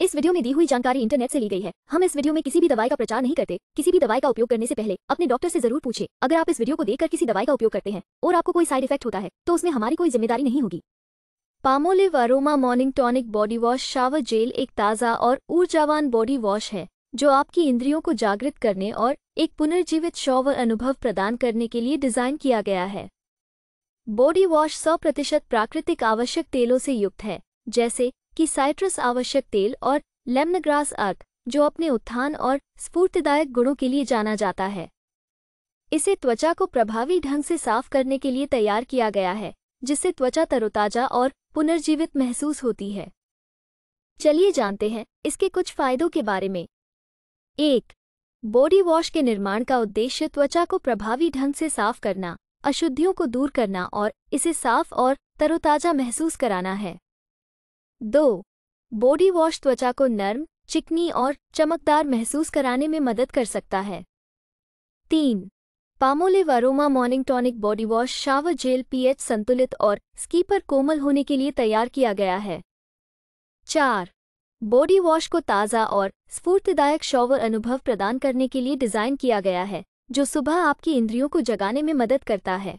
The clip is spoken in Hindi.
इस वीडियो में दी हुई जानकारी इंटरनेट से ली गई है हम इस वीडियो में किसी भी दवाई का प्रचार नहीं करते किसी भी दवाई का उपयोग करने से पहले अपने डॉक्टर से जरूर पूछे अगर आप इस वीडियो को देखकर किसी दवाई का उपयोग करते हैं और आपको कोई साइड इफेक्ट होता है तो उसमें हमारी कोई जिम्मेदारी नहीं होगी Palmolive aroma morning tonic body wash shower gel एक ताज़ा और ऊर्जावान बॉडी वॉश है जो आपकी इंद्रियों को जागृत करने और एक पुनर्जीवित शॉवर अनुभव प्रदान करने के लिए डिज़ाइन किया गया है बॉडी वॉश सौ प्रतिशत प्राकृतिक आवश्यक तेलों से युक्त है जैसे कि साइट्रस आवश्यक तेल और लेमनग्रास अर्क जो अपने उत्थान और स्फूर्तिदायक गुणों के लिए जाना जाता है इसे त्वचा को प्रभावी ढंग से साफ करने के लिए तैयार किया गया है जिससे त्वचा तरोताजा और पुनर्जीवित महसूस होती है चलिए जानते हैं इसके कुछ फायदों के बारे में एक बॉडी वॉश के निर्माण का उद्देश्य त्वचा को प्रभावी ढंग से साफ करना अशुद्धियों को दूर करना और इसे साफ और तरोताजा महसूस कराना है दो बॉडी वॉश त्वचा को नर्म चिकनी और चमकदार महसूस कराने में मदद कर सकता है तीन Palmolive aroma morning tonic body wash shower gel P H संतुलित और स्कीपर कोमल होने के लिए तैयार किया गया है चार बॉडी वॉश को ताज़ा और स्फूर्तिदायक शॉवर अनुभव प्रदान करने के लिए डिज़ाइन किया गया है जो सुबह आपकी इंद्रियों को जगाने में मदद करता है